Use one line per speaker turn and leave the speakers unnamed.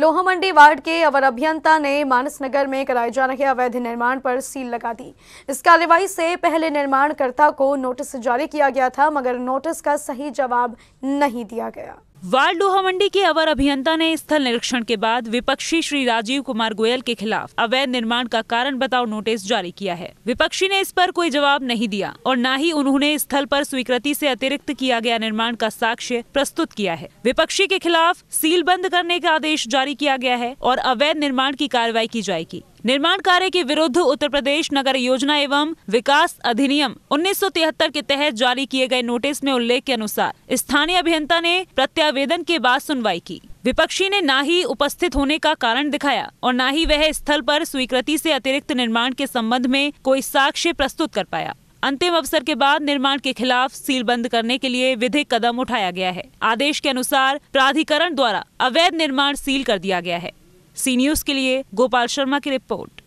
Lohamandi ward के अवर अभियंता ने मानसनगर में कराए जा रहे अवैध निर्माण पर सील लगा दी इस कार्यवाही से पहले निर्माणकर्ता को नोटिस जारी किया गया था मगर नोटिस का सही जवाब नहीं दिया गया
वार्ड लोहा मंडी के अवर अभियंता ने स्थल निरीक्षण के बाद विपक्षी श्री राजीव कुमार गोयल के खिलाफ अवैध निर्माण का कारण बताओ नोटिस जारी किया है विपक्षी ने इस पर कोई जवाब नहीं दिया और न ही उन्होंने स्थल पर स्वीकृति से अतिरिक्त किया गया निर्माण का साक्ष्य प्रस्तुत किया है विपक्षी के खिलाफ सील बंद करने का आदेश जारी किया गया है और अवैध निर्माण की कार्रवाई की जाएगी निर्माण कार्य के विरुद्ध उत्तर प्रदेश नगर योजना एवं विकास अधिनियम 1973 के तहत जारी किए गए नोटिस में उल्लेख के अनुसार स्थानीय अभियंता ने प्रत्यावेदन के बाद सुनवाई की विपक्षी ने ना ही उपस्थित होने का कारण दिखाया और ना ही वह स्थल पर स्वीकृति से अतिरिक्त निर्माण के संबंध में कोई साक्ष्य प्रस्तुत कर पाया अंतिम अवसर के बाद निर्माण के खिलाफ सील बंद करने के लिए विधिक कदम उठाया गया है आदेश के अनुसार प्राधिकरण द्वारा अवैध निर्माण सील कर दिया गया है सी न्यूज के लिए गोपाल शर्मा की रिपोर्ट